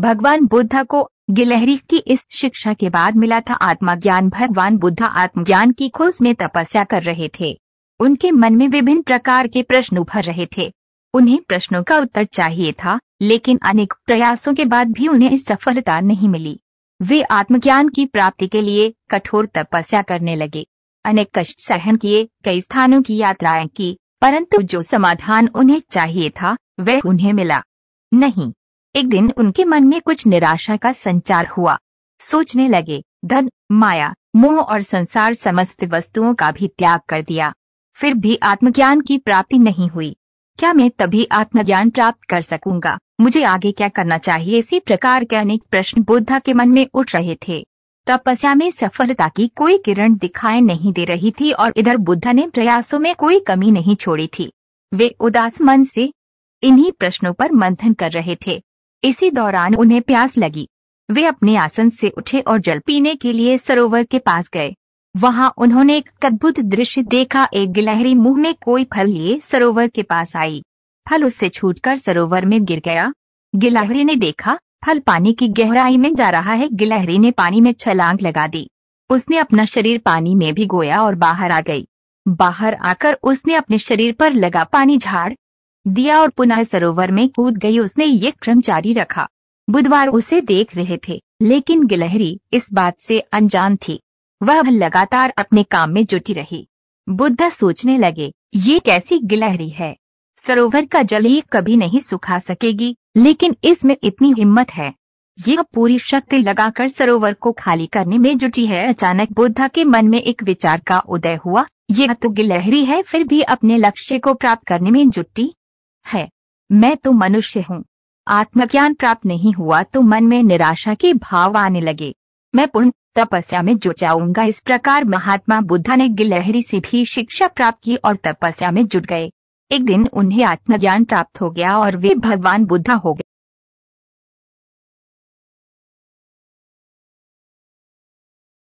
भगवान बुद्ध को गिलहरी की इस शिक्षा के बाद मिला था आत्मज्ञान भगवान बुद्ध आत्मज्ञान की खोज में तपस्या कर रहे थे उनके मन में विभिन्न प्रकार के प्रश्न उभर रहे थे उन्हें प्रश्नों का उत्तर चाहिए था लेकिन अनेक प्रयासों के बाद भी उन्हें सफलता नहीं मिली वे आत्मज्ञान की प्राप्ति के लिए कठोर तपस्या करने लगे अनेक कष्ट सहन किए कई स्थानों की यात्राएं की परंतु जो समाधान उन्हें चाहिए था वह उन्हें मिला नहीं एक दिन उनके मन में कुछ निराशा का संचार हुआ सोचने लगे धन माया मोह और संसार समस्त वस्तुओं का भी त्याग कर दिया फिर भी आत्मज्ञान की प्राप्ति नहीं हुई क्या मैं तभी आत्मज्ञान प्राप्त कर सकूंगा मुझे आगे क्या करना चाहिए इसी प्रकार के अनेक प्रश्न बुद्धा के मन में उठ रहे थे तपस्या में सफलता की कोई किरण दिखाई नहीं दे रही थी और इधर बुद्धा ने प्रयासों में कोई कमी नहीं छोड़ी थी वे उदास मन से इन्हीं प्रश्नों पर मंथन कर रहे थे इसी दौरान उन्हें प्यास लगी वे अपने आसन से उठे और जल पीने के लिए सरोवर के पास गए वहां उन्होंने एक अद्भुत दृश्य देखा एक गिलहरी मुंह में कोई फल लिए सरोवर के पास आई फल उससे छूटकर सरोवर में गिर गया गिलहरी ने देखा फल पानी की गहराई में जा रहा है गिलहरी ने पानी में छलांग लगा दी उसने अपना शरीर पानी में भिगोया और बाहर आ गई बाहर आकर उसने अपने शरीर पर लगा पानी झाड़ दिया और पुनः सरोवर में कूद गई उसने ये क्रम जारी रखा बुधवार उसे देख रहे थे लेकिन गिलहरी इस बात से अनजान थी वह लगातार अपने काम में जुटी रही बुद्ध सोचने लगे ये कैसी गिलहरी है सरोवर का जल ये कभी नहीं सुखा सकेगी लेकिन इसमें इतनी हिम्मत है ये पूरी शक्ति लगाकर सरोवर को खाली करने में जुटी है अचानक बुद्धा के मन में एक विचार का उदय हुआ ये तो गिलहरी है फिर भी अपने लक्ष्य को प्राप्त करने में जुटी है मैं तो मनुष्य हूँ आत्मज्ञान प्राप्त नहीं हुआ तो मन में निराशा के भाव आने लगे मैं पूर्ण तपस्या में जुट जाऊंगा इस प्रकार महात्मा बुद्धा ने गिलहरी से भी शिक्षा प्राप्त की और तपस्या में जुट गए एक दिन उन्हें आत्मज्ञान प्राप्त हो गया और वे भगवान बुद्धा हो गए